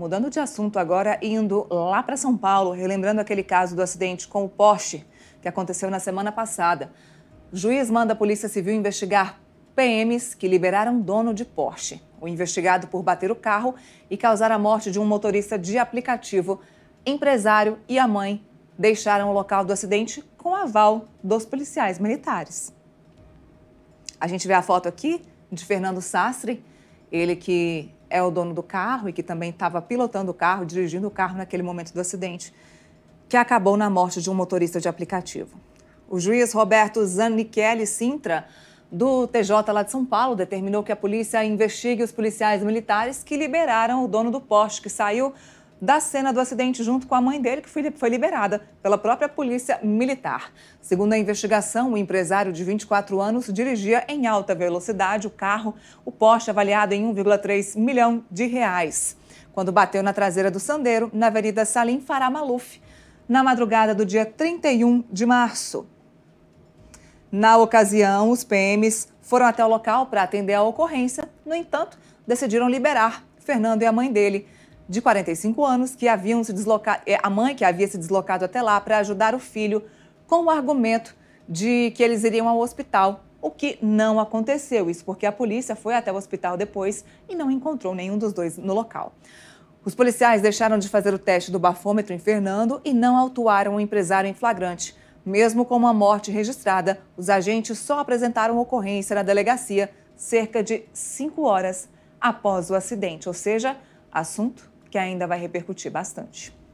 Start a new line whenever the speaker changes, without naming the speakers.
Mudando de assunto agora, indo lá para São Paulo, relembrando aquele caso do acidente com o Porsche que aconteceu na semana passada. O juiz manda a Polícia Civil investigar PMs que liberaram dono de Porsche. O investigado por bater o carro e causar a morte de um motorista de aplicativo, empresário e a mãe deixaram o local do acidente com aval dos policiais militares. A gente vê a foto aqui de Fernando Sastre, ele que é o dono do carro e que também estava pilotando o carro, dirigindo o carro naquele momento do acidente, que acabou na morte de um motorista de aplicativo. O juiz Roberto Zanichelli Sintra, do TJ lá de São Paulo, determinou que a polícia investigue os policiais militares que liberaram o dono do poste, que saiu da cena do acidente junto com a mãe dele, que foi, foi liberada pela própria polícia militar. Segundo a investigação, o empresário de 24 anos dirigia em alta velocidade o carro, o Porsche avaliado em 1,3 milhão de reais, quando bateu na traseira do Sandeiro, na Avenida Salim Farah Maluf, na madrugada do dia 31 de março. Na ocasião, os PMs foram até o local para atender a ocorrência, no entanto, decidiram liberar Fernando e a mãe dele de 45 anos que haviam se deslocado, eh, a mãe que havia se deslocado até lá para ajudar o filho com o argumento de que eles iriam ao hospital, o que não aconteceu, isso porque a polícia foi até o hospital depois e não encontrou nenhum dos dois no local. Os policiais deixaram de fazer o teste do bafômetro em Fernando e não autuaram o empresário em flagrante. Mesmo com uma morte registrada, os agentes só apresentaram ocorrência na delegacia cerca de 5 horas após o acidente, ou seja, assunto que ainda vai repercutir bastante.